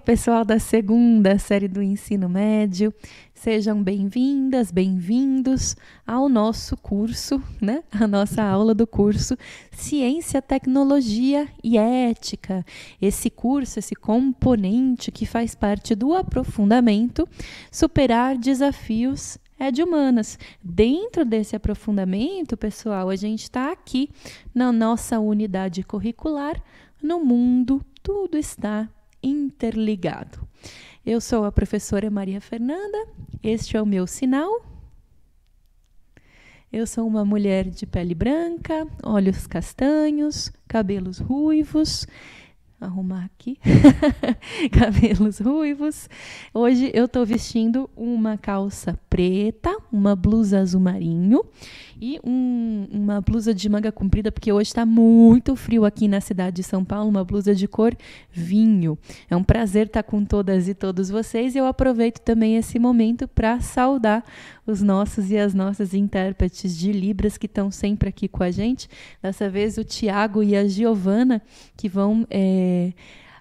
pessoal da segunda série do ensino médio. Sejam bem-vindas, bem-vindos ao nosso curso, né? A nossa aula do curso Ciência, Tecnologia e Ética. Esse curso, esse componente que faz parte do aprofundamento Superar Desafios é de humanas. Dentro desse aprofundamento, pessoal, a gente está aqui na nossa unidade curricular, no mundo, tudo está interligado. Eu sou a professora Maria Fernanda, este é o meu sinal. Eu sou uma mulher de pele branca, olhos castanhos, cabelos ruivos. Arrumar aqui. cabelos ruivos. Hoje eu estou vestindo uma calça preta, uma blusa azul marinho e um, uma blusa de manga comprida, porque hoje está muito frio aqui na cidade de São Paulo, uma blusa de cor vinho. É um prazer estar tá com todas e todos vocês. E eu aproveito também esse momento para saudar os nossos e as nossas intérpretes de Libras que estão sempre aqui com a gente. Dessa vez o Tiago e a Giovana, que vão. É,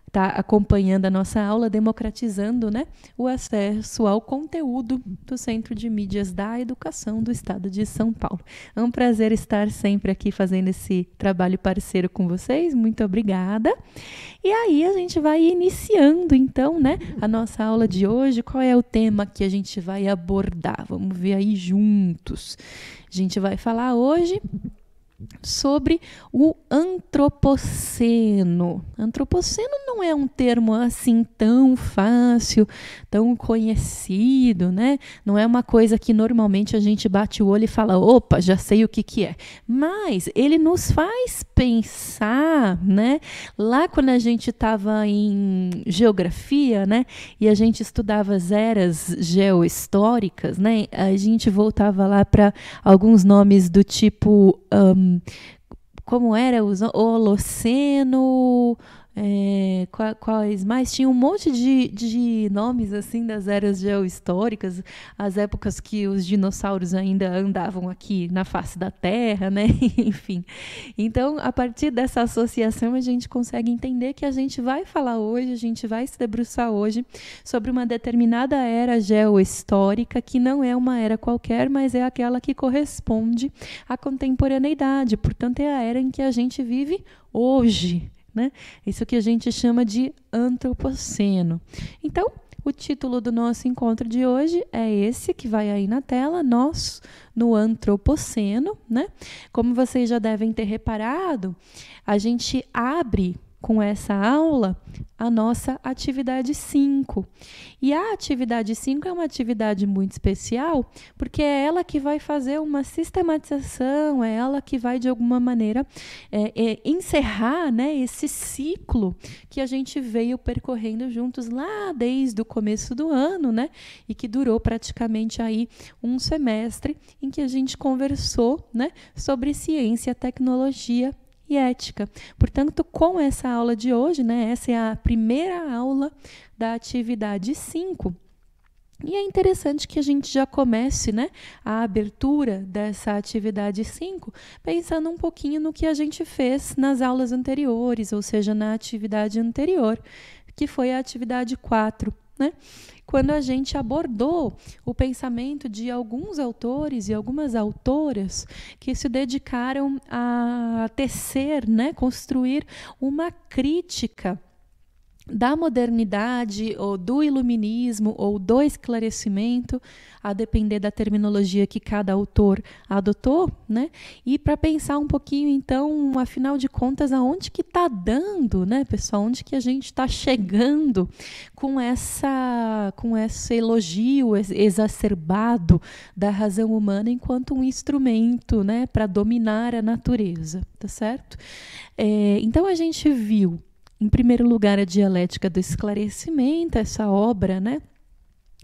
está acompanhando a nossa aula, democratizando né, o acesso ao conteúdo do Centro de Mídias da Educação do Estado de São Paulo. É um prazer estar sempre aqui fazendo esse trabalho parceiro com vocês. Muito obrigada. E aí a gente vai iniciando então, né, a nossa aula de hoje. Qual é o tema que a gente vai abordar? Vamos ver aí juntos. A gente vai falar hoje sobre o antropoceno. Antropoceno não é um termo assim tão fácil, tão conhecido, né? Não é uma coisa que normalmente a gente bate o olho e fala, opa, já sei o que que é. Mas ele nos faz pensar, né? Lá quando a gente estava em geografia, né? E a gente estudava as eras geohistóricas, né? A gente voltava lá para alguns nomes do tipo um, como era o Holoceno, é, quais mais? Tinha um monte de, de nomes assim das eras geohistóricas, as épocas que os dinossauros ainda andavam aqui na face da Terra, né? Enfim. Então, a partir dessa associação, a gente consegue entender que a gente vai falar hoje, a gente vai se debruçar hoje sobre uma determinada era geohistórica que não é uma era qualquer, mas é aquela que corresponde à contemporaneidade. Portanto, é a era em que a gente vive hoje. Né? Isso que a gente chama de antropoceno. Então, o título do nosso encontro de hoje é esse que vai aí na tela, nós no antropoceno, né? Como vocês já devem ter reparado, a gente abre com essa aula a nossa atividade 5. E a atividade 5 é uma atividade muito especial, porque é ela que vai fazer uma sistematização, é ela que vai, de alguma maneira, é, é, encerrar né, esse ciclo que a gente veio percorrendo juntos lá desde o começo do ano, né? E que durou praticamente aí um semestre em que a gente conversou né, sobre ciência, tecnologia e ética. Portanto, com essa aula de hoje, né, essa é a primeira aula da atividade 5. E é interessante que a gente já comece né, a abertura dessa atividade 5 pensando um pouquinho no que a gente fez nas aulas anteriores, ou seja, na atividade anterior, que foi a atividade 4. Né? quando a gente abordou o pensamento de alguns autores e algumas autoras que se dedicaram a tecer, né, construir uma crítica da modernidade ou do iluminismo ou do esclarecimento, a depender da terminologia que cada autor adotou, né? E para pensar um pouquinho, então, afinal de contas, aonde que está dando, né, pessoal? Onde que a gente está chegando com essa, com esse elogio exacerbado da razão humana enquanto um instrumento, né, para dominar a natureza, tá certo? É, então a gente viu em primeiro lugar, a dialética do esclarecimento, essa obra, né?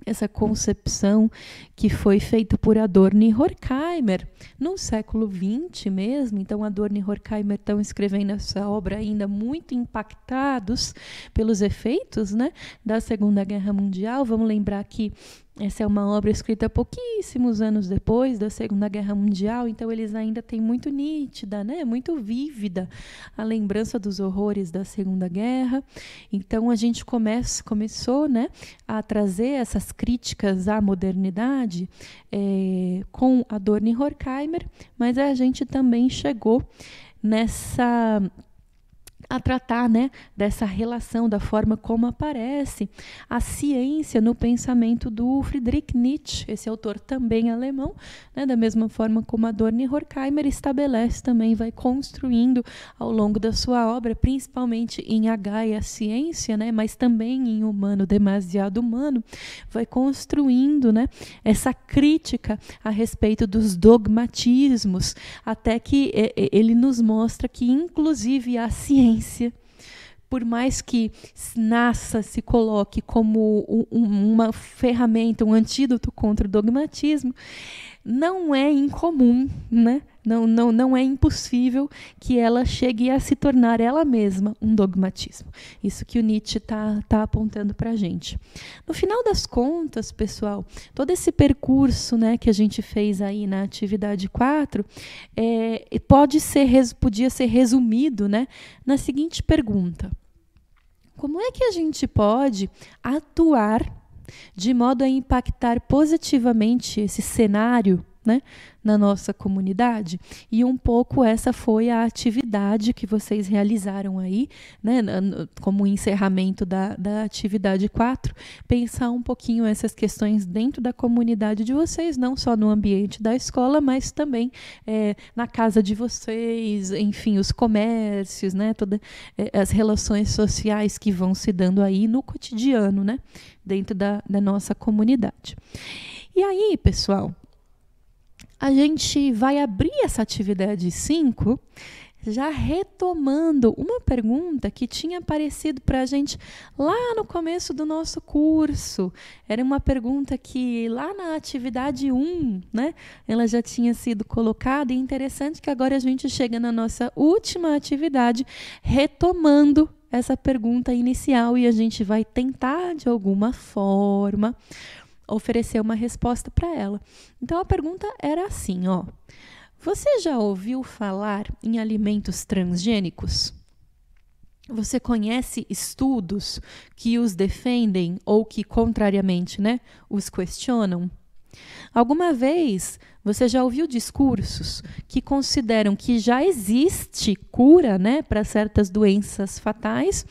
Essa concepção que foi feita por Adorno e Horkheimer no século XX mesmo. Então, Adorno e Horkheimer estão escrevendo essa obra ainda muito impactados pelos efeitos né, da Segunda Guerra Mundial. Vamos lembrar que essa é uma obra escrita pouquíssimos anos depois da Segunda Guerra Mundial, então eles ainda têm muito nítida, né, muito vívida a lembrança dos horrores da Segunda Guerra. Então a gente começou né, a trazer essas críticas à modernidade é, com Adorno e Horkheimer, mas a gente também chegou nessa a tratar né, dessa relação, da forma como aparece a ciência no pensamento do Friedrich Nietzsche, esse autor também alemão, né, da mesma forma como Adorno e Horkheimer estabelece também, vai construindo ao longo da sua obra, principalmente em H e a ciência, né, mas também em Humano, Demasiado Humano, vai construindo né, essa crítica a respeito dos dogmatismos, até que eh, eh, ele nos mostra que, inclusive, a ciência ciência, por mais que nasça, se coloque como uma ferramenta, um antídoto contra o dogmatismo, não é incomum, né? Não, não, não é impossível que ela chegue a se tornar ela mesma um dogmatismo. Isso que o Nietzsche está tá apontando para a gente. No final das contas, pessoal, todo esse percurso né, que a gente fez aí na atividade 4 é, pode ser, podia ser resumido né, na seguinte pergunta. Como é que a gente pode atuar de modo a impactar positivamente esse cenário né, na nossa comunidade. E um pouco essa foi a atividade que vocês realizaram aí, né, como encerramento da, da atividade 4, pensar um pouquinho essas questões dentro da comunidade de vocês, não só no ambiente da escola, mas também é, na casa de vocês, enfim, os comércios, né, todas é, as relações sociais que vão se dando aí no cotidiano, né, dentro da, da nossa comunidade. E aí, pessoal, a gente vai abrir essa atividade 5 já retomando uma pergunta que tinha aparecido para a gente lá no começo do nosso curso. Era uma pergunta que lá na atividade 1, né, ela já tinha sido colocada, e interessante que agora a gente chega na nossa última atividade, retomando essa pergunta inicial e a gente vai tentar de alguma forma oferecer uma resposta para ela. Então a pergunta era assim, ó: Você já ouviu falar em alimentos transgênicos? Você conhece estudos que os defendem ou que contrariamente, né, os questionam? Alguma vez você já ouviu discursos que consideram que já existe cura né, para certas doenças fatais,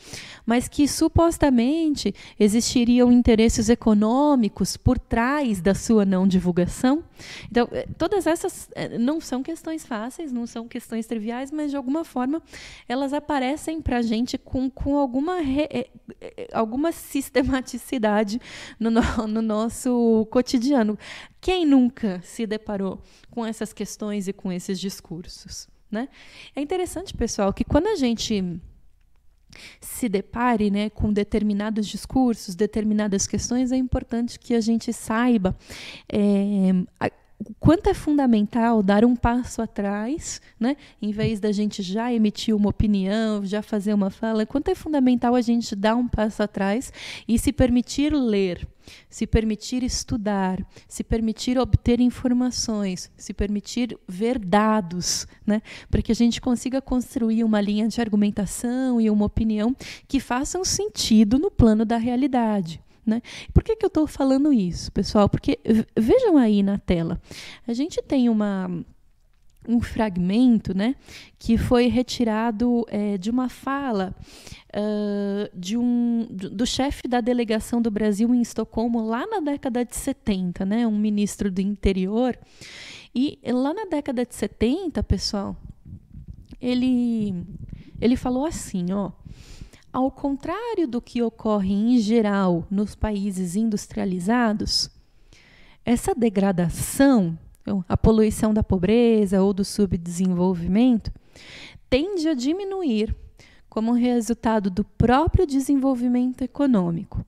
mas que supostamente existiriam interesses econômicos por trás da sua não divulgação? Então, eh, todas essas eh, não são questões fáceis, não são questões triviais, mas de alguma forma elas aparecem para a gente com, com alguma, re, eh, alguma sistematicidade no, no, no nosso cotidiano quem nunca se deparou com essas questões e com esses discursos? Né? É interessante, pessoal, que quando a gente se depare né, com determinados discursos, determinadas questões, é importante que a gente saiba é, a, o quanto é fundamental dar um passo atrás, né? em vez da gente já emitir uma opinião, já fazer uma fala, quanto é fundamental a gente dar um passo atrás e se permitir ler se permitir estudar, se permitir obter informações, se permitir ver dados, né? para que a gente consiga construir uma linha de argumentação e uma opinião que façam sentido no plano da realidade. Né? Por que, que eu estou falando isso, pessoal? Porque vejam aí na tela, a gente tem uma um fragmento né, que foi retirado é, de uma fala uh, de um, do, chefe da delegação do Brasil em Estocolmo lá na década de 70, né, um ministro do interior. E lá na década de 70, pessoal, ele, ele falou assim, ó. Ao contrário do que ocorre em geral nos países industrializados, essa degradação então, a poluição da pobreza ou do subdesenvolvimento, tende a diminuir como resultado do próprio desenvolvimento econômico.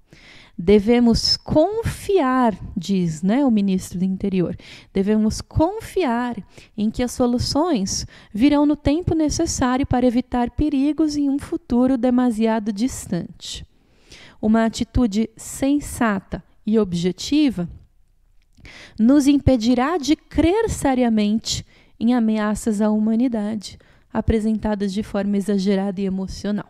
Devemos confiar, diz né, o ministro do Interior, devemos confiar em que as soluções virão no tempo necessário para evitar perigos em um futuro demasiado distante. Uma atitude sensata e objetiva nos impedirá de crer seriamente em ameaças à humanidade apresentadas de forma exagerada e emocional.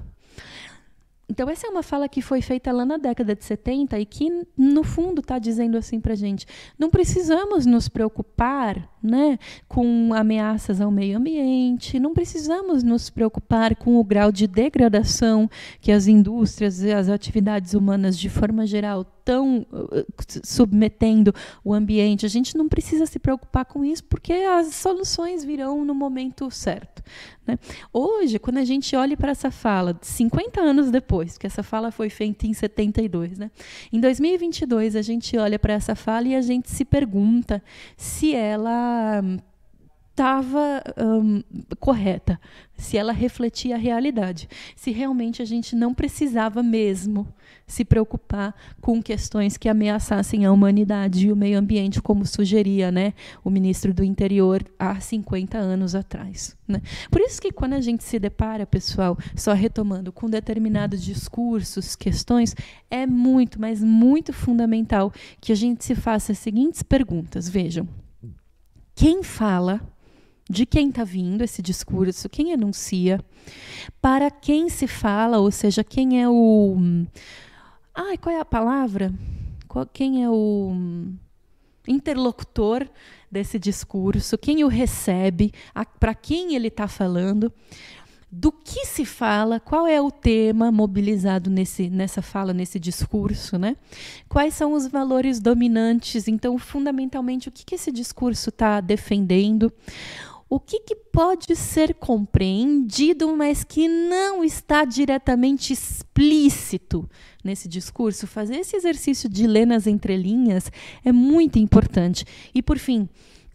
Então, essa é uma fala que foi feita lá na década de 70 e que, no fundo, está dizendo assim para a gente: não precisamos nos preocupar né, com ameaças ao meio ambiente, não precisamos nos preocupar com o grau de degradação que as indústrias e as atividades humanas, de forma geral, estão eh, submetendo o ambiente. A gente não precisa se preocupar com isso, porque as soluções virão no momento certo. Né? Hoje, quando a gente olha para essa fala, 50 anos depois, porque essa fala foi feita em 72, né? em 2022, a gente olha para essa fala e a gente se pergunta se ela estava um, correta, se ela refletia a realidade, se realmente a gente não precisava mesmo se preocupar com questões que ameaçassem a humanidade e o meio ambiente, como sugeria né, o ministro do Interior há 50 anos atrás. Né? Por isso que quando a gente se depara, pessoal, só retomando, com determinados discursos, questões, é muito, mas muito fundamental que a gente se faça as seguintes perguntas. Vejam, quem fala de quem está vindo esse discurso, quem enuncia, para quem se fala, ou seja, quem é o. Ai, qual é a palavra? quem é o interlocutor desse discurso, quem o recebe, para quem ele está falando, do que se fala, qual é o tema mobilizado nesse, nessa fala, nesse discurso, né? quais são os valores dominantes, então, fundamentalmente, o que, que esse discurso está defendendo, o que, que, pode ser compreendido, mas que não está diretamente explícito nesse discurso. Fazer esse exercício de ler nas entrelinhas é muito importante. E, por fim,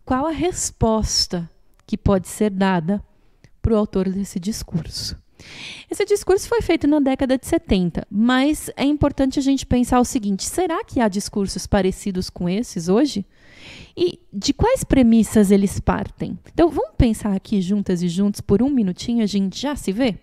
qual a resposta que pode ser dada para o autor desse discurso? Esse discurso foi feito na década de 70, mas é importante a gente pensar o seguinte: será que há discursos parecidos com esses hoje? E de quais premissas eles partem? Então vamos pensar aqui juntas e juntos por um minutinho, a gente já se vê?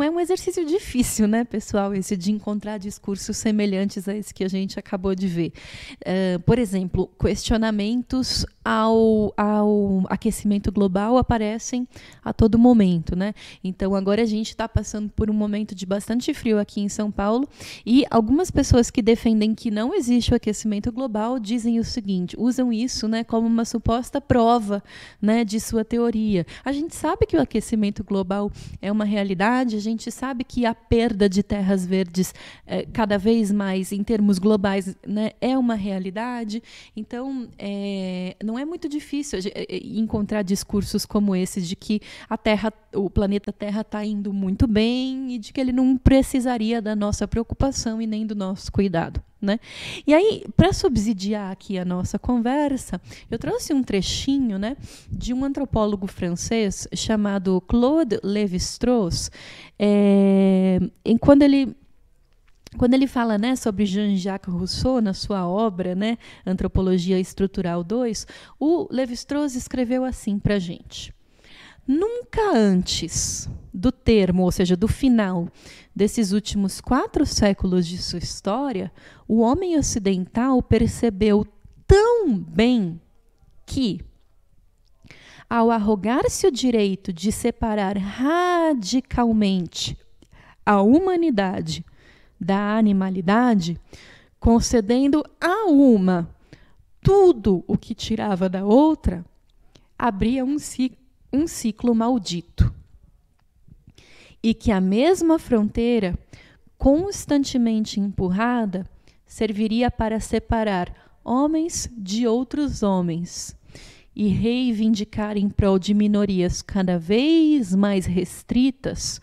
não é um exercício difícil, né, pessoal, esse de encontrar discursos semelhantes a esse que a gente acabou de ver. Uh, por exemplo, questionamentos ao, ao aquecimento global aparecem a todo momento, né? Então agora a gente está passando por um momento de bastante frio aqui em São Paulo e algumas pessoas que defendem que não existe o aquecimento global dizem o seguinte, usam isso, né, como uma suposta prova, né, de sua teoria. A gente sabe que o aquecimento global é uma realidade, a gente gente sabe que a perda de terras verdes, é, cada vez mais, em termos globais, né, é uma realidade. Então, é, não é muito difícil eh, encontrar discursos como esses de que a Terra, o planeta Terra está indo muito bem e de que ele não precisaria da nossa preocupação e nem do nosso cuidado. Né? E aí, para subsidiar aqui a nossa conversa, eu trouxe um trechinho né, de um antropólogo francês chamado Claude Lévi-Strauss, é, quando ele quando ele fala né, sobre Jean-Jacques Rousseau na sua obra né, Antropologia Estrutural 2, o Levi-Strauss escreveu assim para a gente. Nunca antes do termo, ou seja, do final desses últimos quatro séculos de sua história, o homem ocidental percebeu tão bem que, ao arrogar-se o direito de separar radicalmente a humanidade da animalidade, concedendo a uma tudo o que tirava da outra, abria um, ciclo, um ciclo maldito e que a mesma fronteira, constantemente empurrada, serviria para separar homens de outros homens e reivindicar em prol de minorias cada vez mais restritas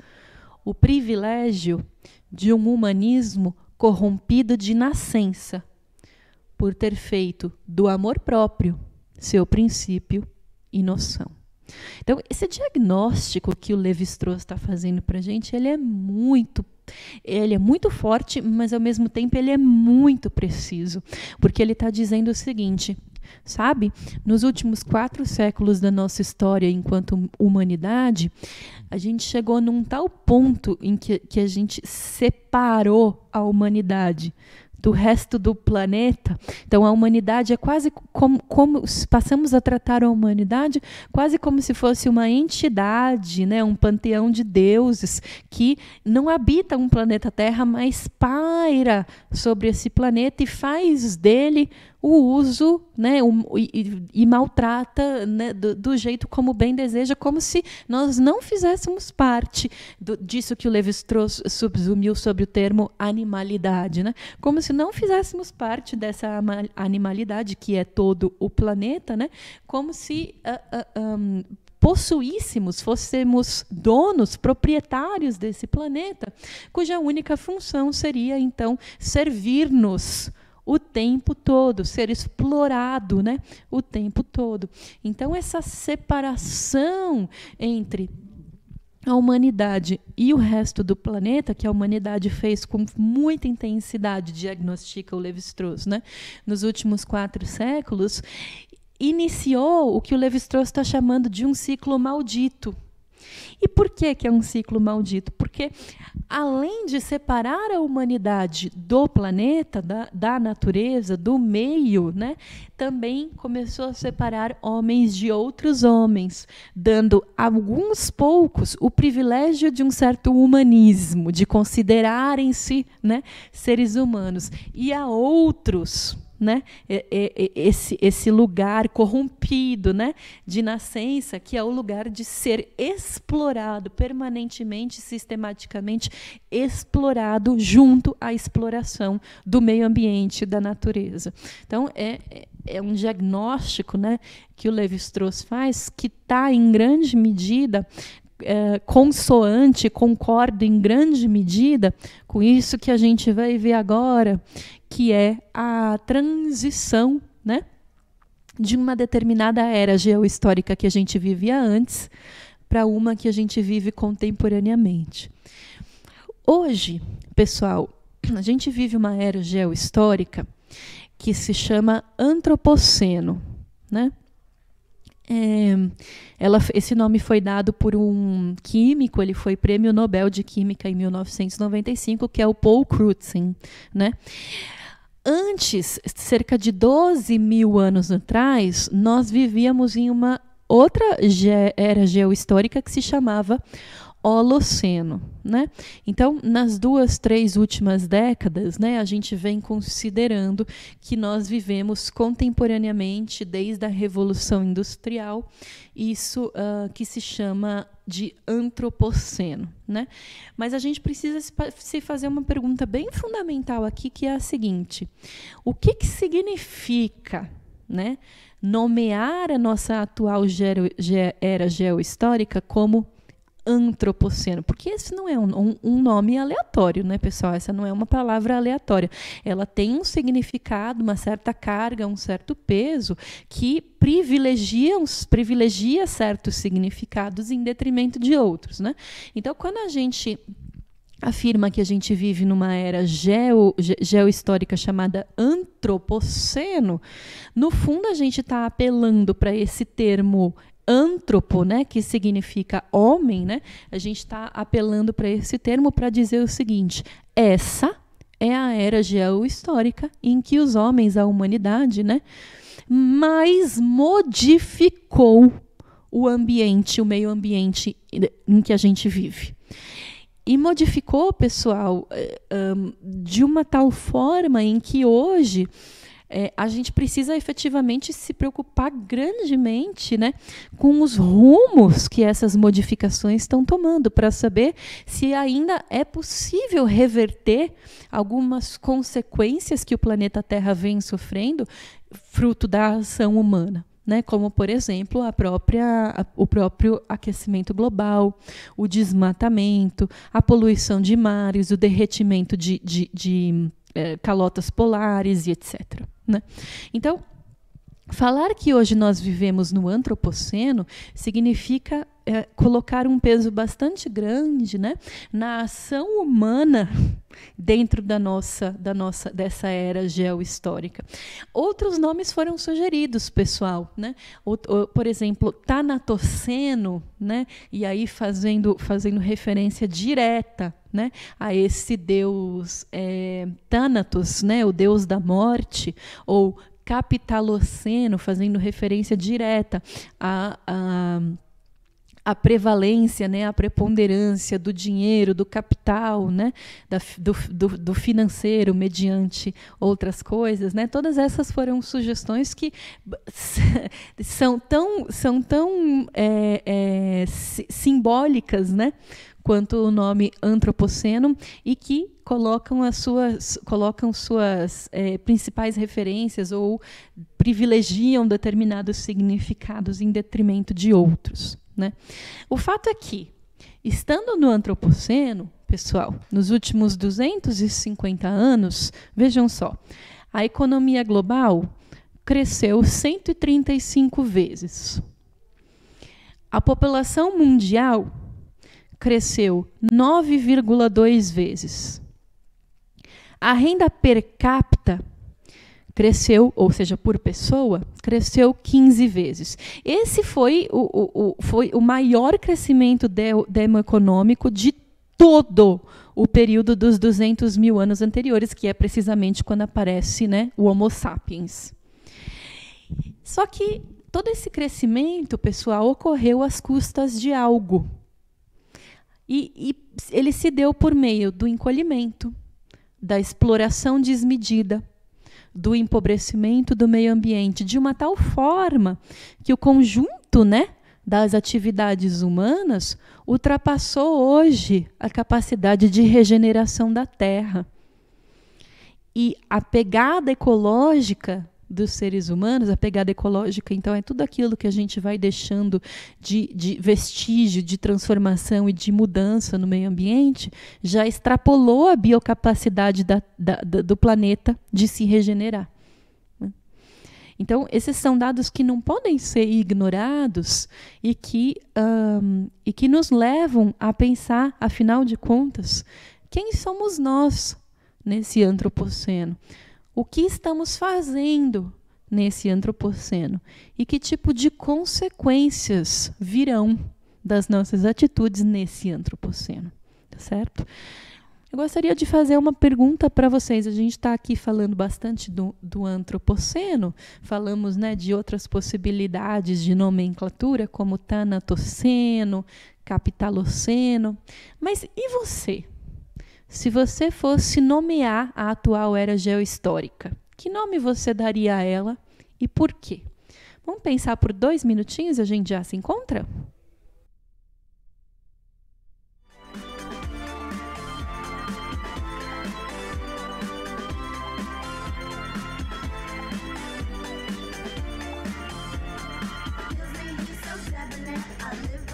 o privilégio de um humanismo corrompido de nascença, por ter feito do amor próprio seu princípio e noção. Então, esse diagnóstico que o Levi-Strauss está fazendo para a gente, ele é muito ele é muito forte, mas ao mesmo tempo ele é muito preciso, porque ele está dizendo o seguinte: sabe? Nos últimos quatro séculos da nossa história enquanto humanidade, a gente chegou num tal ponto em que, que a gente separou a humanidade, do resto do planeta. Então a humanidade é quase como, como, passamos a tratar a humanidade quase como se fosse uma entidade, né, um panteão de deuses que não habita um planeta Terra, mas paira sobre esse planeta e faz dele o uso né, o, e, e, maltrata né, do, do, jeito como bem deseja, como se nós não fizéssemos parte do, disso que o Levi-Strauss subsumiu sob o termo animalidade, né? como se não fizéssemos parte dessa animalidade que é todo o planeta, né? como se uh, uh, um, possuíssemos, fôssemos donos, proprietários desse planeta, cuja única função seria, então, servir-nos o tempo todo, ser explorado né, o tempo todo. Então, essa separação entre a humanidade e o resto do planeta, que a humanidade fez com muita intensidade, diagnostica o Levi-Strauss, né, nos últimos quatro séculos, iniciou o que o Levi-Strauss está chamando de um ciclo maldito. E por que, que é um ciclo maldito? Porque, além de separar a humanidade do planeta, da, da natureza, do meio, né, também começou a separar homens de outros homens, dando a alguns poucos o privilégio de um certo humanismo, de considerarem-se né, seres humanos, e a outros né? Esse, esse lugar corrompido, né? De nascença, que é o lugar de ser explorado permanentemente, sistematicamente, explorado junto à exploração do meio ambiente, da natureza. Então, é, é, é um diagnóstico, né? Que o Levi-Strauss faz, que está, em grande medida, é, consoante, concorda em grande medida com isso que a gente vai ver agora, que é a transição né, de uma determinada era geohistórica que a gente vivia antes para uma que a gente vive contemporaneamente. Hoje, pessoal, a gente vive uma era geohistórica que se chama antropoceno, né? É, ela, esse nome foi dado por um químico, ele foi prêmio Nobel de Química em 1995, que é o Paul Crutzen. Né? Antes, cerca de 12 mil anos atrás, nós vivíamos em uma outra ge era geohistórica que se chamava Holoceno. Né? Então, nas duas, três últimas décadas, né, a gente vem considerando que nós vivemos contemporaneamente, desde a Revolução Industrial, isso uh, que se chama de antropoceno. Né? Mas a gente precisa se fazer uma pergunta bem fundamental aqui, que é a seguinte: o que, que significa né, nomear a nossa atual ge, era geohistórica como antropoceno, porque esse não é um, um, um, nome aleatório, né, pessoal? Essa não é uma palavra aleatória. Ela tem um significado, uma certa carga, um certo peso que privilegia, privilegia certos significados em detrimento de outros, né? Então, quando a gente afirma que a gente vive numa era geo, ge, geohistórica chamada antropoceno, no fundo a gente está apelando para esse termo antropo, né, que significa homem, né, a gente está apelando para esse termo para dizer o seguinte: essa é a era geohistórica em que os homens, a humanidade, né, mais modificou o ambiente, o meio ambiente em que a gente vive. E modificou, pessoal, eh, de uma tal forma em que hoje é, a gente precisa efetivamente se preocupar grandemente né, com os rumos que essas modificações estão tomando, para saber se ainda é possível reverter algumas consequências que o planeta Terra vem sofrendo, fruto da ação humana. Né, como por exemplo a própria, o próprio aquecimento global, o desmatamento, a poluição de mares, o derretimento de, de, de eh, calotas polares e etc. Né? Então, Falar que hoje nós vivemos no antropoceno significa é, colocar um peso bastante grande né, na ação humana dentro da nossa, da nossa dessa era geohistórica. Outros nomes foram sugeridos, pessoal, né? por exemplo, Tanatoceno, né? E aí fazendo fazendo referência direta, né, a esse deus é, Thanatos, né, o deus da morte, ou capitaloceno, fazendo referência direta a, a a prevalência, né, a preponderância do dinheiro, do capital, né, da, do, do, do, financeiro mediante outras coisas, né, todas essas foram sugestões que são tão, são tão é, é, simbólicas, né, quanto o nome antropoceno e que colocam as suas, colocam suas é, principais referências ou privilegiam determinados significados em detrimento de outros. Né? O fato é que, estando no antropoceno, pessoal, nos últimos 250 anos, vejam só, a economia global cresceu 135 vezes. A população mundial cresceu 9,2 vezes. A renda per capita cresceu, ou seja, por pessoa, cresceu 15 vezes. Esse foi o, o, o foi o maior crescimento demoeconômico de todo o período dos 200 mil anos anteriores, que é precisamente quando aparece né, o Homo sapiens. Só que todo esse crescimento, pessoal, ocorreu às custas de algo. E, e ele se deu por meio do encolhimento, da exploração desmedida, do empobrecimento do meio ambiente, de uma tal forma que o conjunto né, das atividades humanas ultrapassou hoje a capacidade de regeneração da terra. E a pegada ecológica dos seres humanos, a pegada ecológica, então, é tudo aquilo que a gente vai deixando de, de vestígio, de transformação e de mudança no meio ambiente, já extrapolou a biocapacidade da, da, da, do planeta de se regenerar. Né? Então, esses são dados que não podem ser ignorados e que, um, e que nos levam a pensar, afinal de contas, quem somos nós nesse antropoceno? o que estamos fazendo nesse antropoceno e que tipo de consequências virão das nossas atitudes nesse antropoceno, tá certo? Eu gostaria de fazer uma pergunta para vocês. A gente está aqui falando bastante do, do antropoceno, falamos né, de outras possibilidades de nomenclatura, como tanatoceno, capitaloceno. Mas e você? Se você fosse nomear a atual era geohistórica, que nome você daria a ela e por quê? Vamos pensar por dois minutinhos e a gente já se encontra? I live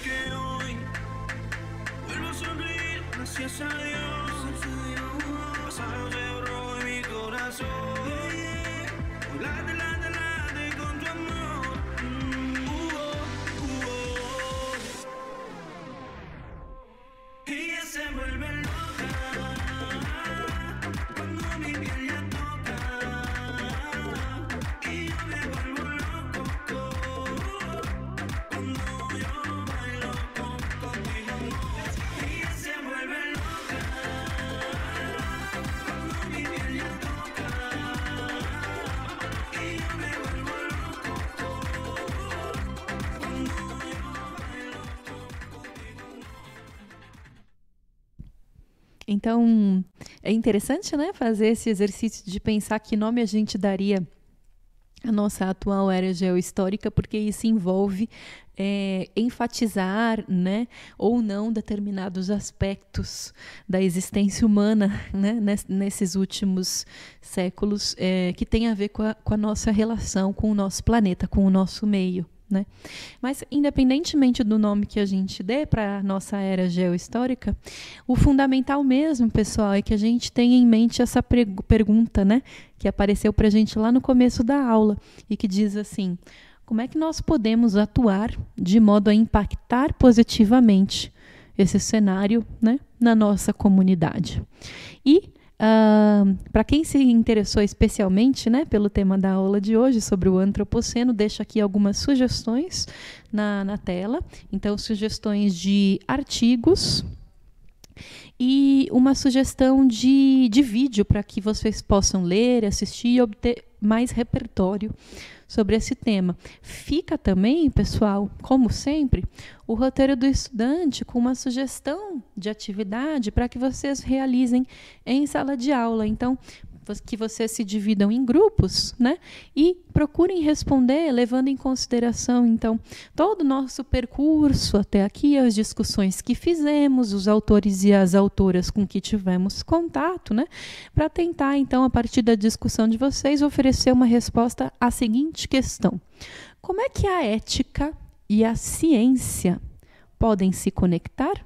que hoy vuelvo a sonreír, gracias a Dios. Pasaron en mi corazón. Então, é interessante, né, fazer esse exercício de pensar que nome a gente daria a nossa atual era geohistórica, porque isso envolve é, enfatizar né, ou não determinados aspectos da existência humana né, nesses últimos séculos é, que tem a ver com a, com a nossa relação com o nosso planeta, com o nosso meio. Né? Mas, independentemente do nome que a gente dê para a nossa era geohistórica, o fundamental mesmo, pessoal, é que a gente tenha em mente essa pergunta né, que apareceu para a gente lá no começo da aula e que diz assim: como é que nós podemos atuar de modo a impactar positivamente esse cenário né, na nossa comunidade? E Uh, Para quem se interessou especialmente né, pelo tema da aula de hoje sobre o antropoceno, deixo aqui algumas sugestões na, na tela. Então, sugestões de artigos e uma sugestão de, de vídeo para que vocês possam ler, assistir e obter mais repertório sobre esse tema. Fica também, pessoal, como sempre, o roteiro do estudante com uma sugestão de atividade para que vocês realizem em sala de aula. Então, que vocês se dividam em grupos, né? E procurem responder levando em consideração, então, todo o nosso percurso até aqui, as discussões que fizemos, os autores e as autoras com que tivemos contato, né? Para tentar, então, a partir da discussão de vocês, oferecer uma resposta à seguinte questão: Como é que a ética e a ciência podem se conectar?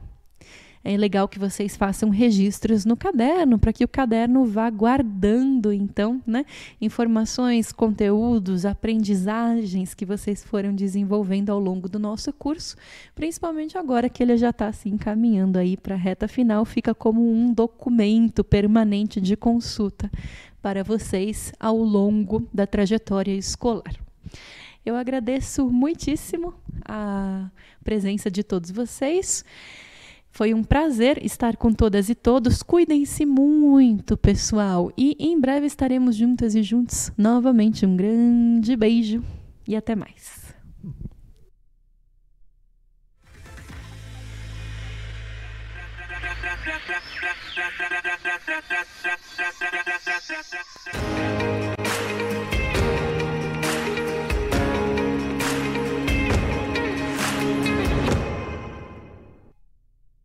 é legal que vocês façam registros no caderno, para que o caderno vá guardando, então, né, informações, conteúdos, aprendizagens que vocês foram desenvolvendo ao longo do nosso curso, principalmente agora que ele já está se encaminhando aí para a reta final, fica como um documento permanente de consulta para vocês ao longo da trajetória escolar. Eu agradeço muitíssimo a presença de todos vocês. Foi um prazer estar com todas e todos. Cuidem-se muito, pessoal. E em breve estaremos juntas e juntos novamente. Um grande beijo e até mais.